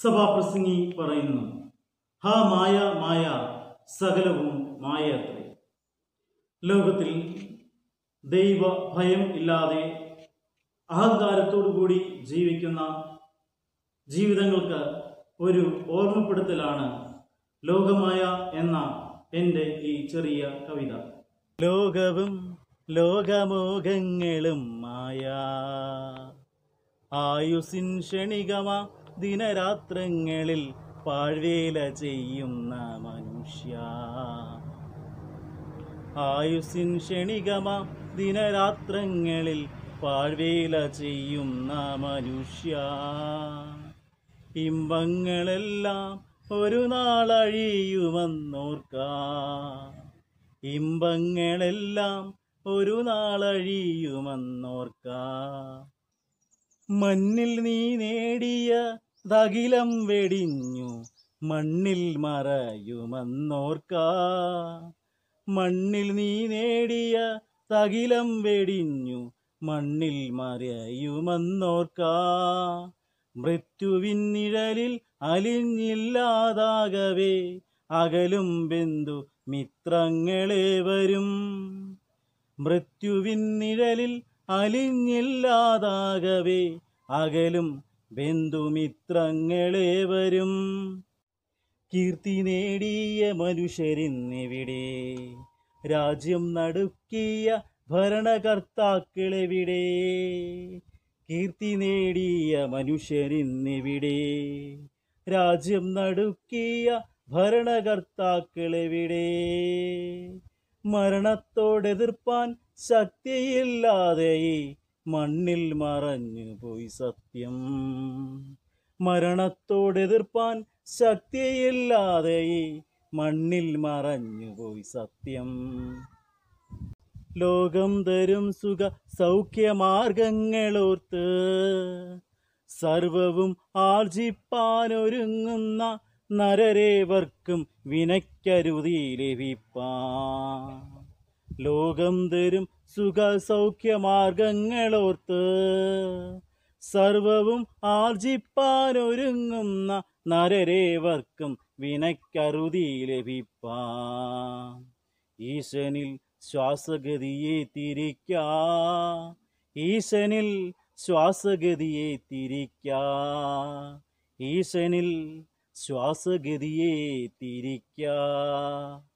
സഭാപ്രസംഗി പറയുന്നു ഹാ മായ മായ സകലവും മായത്രേ ലോകത്തിൽ ദൈവ ഭയം ഇല്ലാതെ അഹങ്കാരത്തോടുകൂടി ജീവിക്കുന്ന ജീവിതങ്ങൾക്ക് ഒരു ഓർമ്മപ്പെടുത്തലാണ് ലോകമായ എന്ന എൻ്റെ ഈ ചെറിയ കവിത ലോകവും ലോകമോഹങ്ങളും മായ ആയുസിൻ ക്ഷണികമാ ദിനരാത്രങ്ങളിൽ പാഴ്വേല ചെയ്യുന്ന മനുഷ്യ ആയുസിൻ ക്ഷണികമ ദിനരാത്രങ്ങളിൽ പാഴ്വേല ചെയ്യുന്ന മനുഷ്യ ഇമ്പങ്ങളെല്ലാം ഒരു നാളഴിയുമെന്നോർക്ക ഇമ്പങ്ങളെല്ലാം ഒരു നാളഴിയുമെന്നോർക്ക മണ്ണിൽ നീ നേടിയ തകിലം വെടിഞ്ഞു മണ്ണിൽ മറയുമെന്നോർക്ക മണ്ണിൽ നീ നേടിയ തകിലം വെടിഞ്ഞു മണ്ണിൽ മറയുമെന്നോർക്ക മൃത്യുവിൻ നിഴലിൽ അലിഞ്ഞില്ലാതാകവേ അകലും ബിന്ദു മിത്രങ്ങളെ വരും മൃത്യുവിൻ നിഴലിൽ അലിഞ്ഞില്ലാതാകവേ അകലും ബന്ധുമിത്രങ്ങളേവരും കീർത്തി നേടിയ മനുഷ്യരിന്നിവിടെ രാജ്യം നടുക്കിയ ഭരണകർത്താക്കളെവിടെ കീർത്തി നേടിയ മനുഷ്യരിന്നിവിടെ രാജ്യം നടുക്കിയ ഭരണകർത്താക്കളെവിടെ മരണത്തോടെതിർപ്പാൻ ശക്തിയില്ലാതെ ഈ മണ്ണിൽ മറഞ്ഞു പോയി സത്യം മരണത്തോടെതിർപ്പാൻ ശക്തിയില്ലാതെ ഈ മണ്ണിൽ മറഞ്ഞു പോയി സത്യം ലോകം തരും സുഖ സൗഖ്യ മാർഗങ്ങളോർത്ത് സർവവും ഒരുങ്ങുന്ന നരരേവർക്കും വിനയ്ക്കരുതി ലഭിപ്പാ ലോകം തരും സുഖ സൗഖ്യമാർഗങ്ങളോർത്ത് സർവവും ഒരുങ്ങുന്ന നരരേവർക്കും വിനക്കറുതി ലഭിപ്പാ ഈശനിൽ ശ്വാസഗതിയെ തിരിക്ക ഈശനിൽ ശ്വാസഗതിയെ തിരിക്ക ഈശനിൽ ശ്വാസഗതിയെ തിരിക്ക